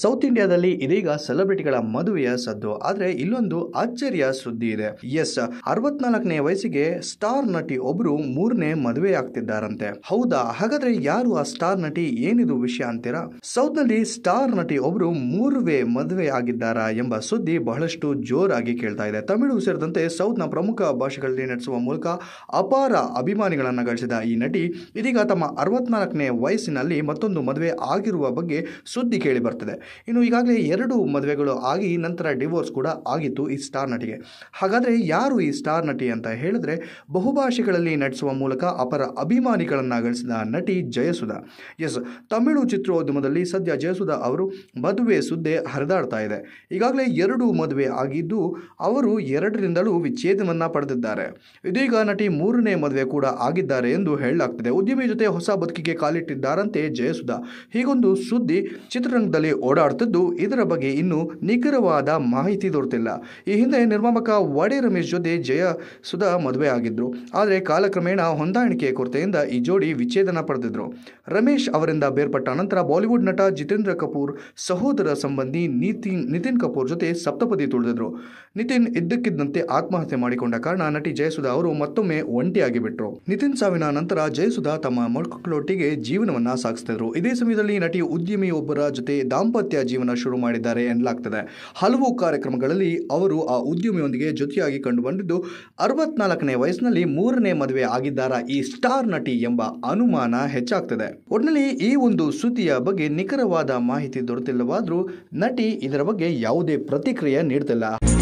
south ಇಂಡಿಯಾದಲ್ಲಿ ಇದೀಗ ಸೆಲೆಬ್ರಿಟಿಗಳ ಮದುವೆಯ ಸದ್ದು ಆದ್ರೆ ಇಲ್ಲೊಂದು ಅಚ್ಚರಿಯ ಸುದ್ದಿ ಇದೆ ಎಸ್ ಅರವತ್ನಾಲ್ಕನೇ ವಯಸ್ಸಿಗೆ ಸ್ಟಾರ್ ನಟಿ ಒಬ್ರು ಮೂರನೇ ಮದುವೆ ಆಗ್ತಿದ್ದಾರಂತೆ ಹೌದಾ ಹಾಗಾದ್ರೆ ಯಾರು ಆ ಸ್ಟಾರ್ ನಟಿ ಏನಿದು ವಿಷಯ ಅಂತೀರಾ ಸೌತ್ ನಲ್ಲಿ ಸ್ಟಾರ್ ನಟಿ ಒಬ್ರು ಮೂರ್ವೇ ಮದುವೆ ಆಗಿದ್ದಾರಾ ಎಂಬ ಸುದ್ದಿ ಬಹಳಷ್ಟು ಜೋರಾಗಿ ಕೇಳ್ತಾ ಇದೆ ತಮಿಳು ಸೇರಿದಂತೆ ಸೌತ್ ನ ಪ್ರಮುಖ ಭಾಷೆಗಳಲ್ಲಿ ನಡೆಸುವ ಮೂಲಕ ಅಪಾರ ಅಭಿಮಾನಿಗಳನ್ನು ಗಳಿಸಿದ ಈ ನಟಿ ಇದೀಗ ತಮ್ಮ ಅರವತ್ನಾಲ್ಕನೇ ವಯಸ್ಸಿನಲ್ಲಿ ಮತ್ತೊಂದು ಮದುವೆ ಆಗಿರುವ ಬಗ್ಗೆ ಸುದ್ದಿ ಕೇಳಿ ಬರ್ತದೆ ಇನ್ನು ಈಗಾಗಲೇ ಎರಡು ಮದುವೆಗಳು ಆಗಿ ನಂತರ ಡಿವೋರ್ಸ್ ಕೂಡ ಆಗಿತ್ತು ಈ ಸ್ಟಾರ್ ನಟಿಗೆ ಹಾಗಾದರೆ ಯಾರು ಈ ಸ್ಟಾರ್ ನಟಿ ಅಂತ ಹೇಳಿದ್ರೆ ಬಹುಭಾಷೆಗಳಲ್ಲಿ ನಟಿಸುವ ಮೂಲಕ ಅಪರ ಅಭಿಮಾನಿಗಳನ್ನು ಗಳಿಸಿದ ನಟಿ ಜಯಸುಧಾ ಎಸ್ ತಮಿಳು ಚಿತ್ರೋದ್ಯಮದಲ್ಲಿ ಸದ್ಯ ಜಯಸುಧಾ ಅವರು ಮದುವೆ ಸುದ್ದಿ ಹರಿದಾಡ್ತಾ ಇದೆ ಈಗಾಗಲೇ ಎರಡು ಮದುವೆ ಆಗಿದ್ದು ಅವರು ಎರಡರಿಂದಲೂ ವಿಚ್ಛೇದವನ್ನು ಪಡೆದಿದ್ದಾರೆ ಇದೀಗ ನಟಿ ಮೂರನೇ ಮದುವೆ ಕೂಡ ಆಗಿದ್ದಾರೆ ಎಂದು ಹೇಳಲಾಗ್ತಿದೆ ಉದ್ಯಮಿ ಜೊತೆ ಹೊಸ ಬದುಕಿಗೆ ಕಾಲಿಟ್ಟಿದ್ದಾರಂತೆ ಜಯಸುಧಾ ಹೀಗೊಂದು ಸುದ್ದಿ ಚಿತ್ರರಂಗದಲ್ಲಿ ಓಡಾಡ್ತಿದ್ದು ಇದರ ಬಗ್ಗೆ ಇನ್ನೂ ನಿಖರವಾದ ಮಾಹಿತಿ ದೊರೆತಿಲ್ಲ ಈ ಹಿಂದೆ ನಿರ್ಮಾಪಕ ವಾಡೆ ರಮೇಶ್ ಜೊತೆ ಜಯ ಸುಧಾ ಮದುವೆ ಆಗಿದ್ರು ಆದರೆ ಕಾಲಕ್ರಮೇಣ ಹೊಂದಾಣಿಕೆಯ ಕೊರತೆಯಿಂದ ಈ ಜೋಡಿ ವಿಚ್ಛೇದನ ಪಡೆದಿದ್ರು ರಮೇಶ್ ಅವರಿಂದ ಬೇರ್ಪಟ್ಟ ನಂತರ ಬಾಲಿವುಡ್ ನಟ ಜಿತೇಂದ್ರ ಕಪೂರ್ ಸಹೋದರ ಸಂಬಂಧಿ ನಿತಿನ್ ನಿತಿನ್ ಕಪೂರ್ ಜೊತೆ ಸಪ್ತಪದಿ ತುಳಿದಿದ್ರು ನಿತಿನ್ ಇದ್ದಕ್ಕಿದ್ದಂತೆ ಆತ್ಮಹತ್ಯೆ ಮಾಡಿಕೊಂಡ ಕಾರಣ ನಟಿ ಜಯಸುಧಾ ಅವರು ಮತ್ತೊಮ್ಮೆ ಒಂಟಿಯಾಗಿ ಬಿಟ್ಟರು ನಿತಿನ್ ಸಾವಿನ ನಂತರ ಜಯಸುಧಾ ತಮ್ಮ ಮೊಳಕೊಟ್ಟೊಟ್ಟಿಗೆ ಜೀವನವನ್ನ ಸಾಗಿಸ್ತಿದ್ರು ಇದೇ ಸಮಯದಲ್ಲಿ ನಟಿ ಉದ್ಯಮಿಯೊಬ್ಬರ ಜೊತೆ ದಾಂಪತ್ಯ ದಾಂಪತ್ಯ ಜೀವನ ಶುರು ಮಾಡಿದ್ದಾರೆ ಎನ್ನಲಾಗ್ತದೆ ಹಲವು ಕಾರ್ಯಕ್ರಮಗಳಲ್ಲಿ ಅವರು ಆ ಉದ್ಯಮಿಯೊಂದಿಗೆ ಜೊತೆಯಾಗಿ ಕಂಡುಬಂದಿದ್ದು ಅರವತ್ನಾಲ್ಕನೇ ವಯಸ್ಸಿನಲ್ಲಿ ಮೂರನೇ ಮದುವೆ ಆಗಿದ್ದಾರ ಈ ಸ್ಟಾರ್ ನಟಿ ಎಂಬ ಅನುಮಾನ ಹೆಚ್ಚಾಗ್ತದೆ ಒಟ್ಟಿನಲ್ಲಿ ಈ ಒಂದು ಸುದ್ದಿಯ ಬಗ್ಗೆ ನಿಖರವಾದ ಮಾಹಿತಿ ದೊರೆತಿಲ್ಲವಾದರೂ ನಟಿ ಇದರ ಬಗ್ಗೆ ಯಾವುದೇ ಪ್ರತಿಕ್ರಿಯೆ ನೀಡುತ್ತಿಲ್ಲ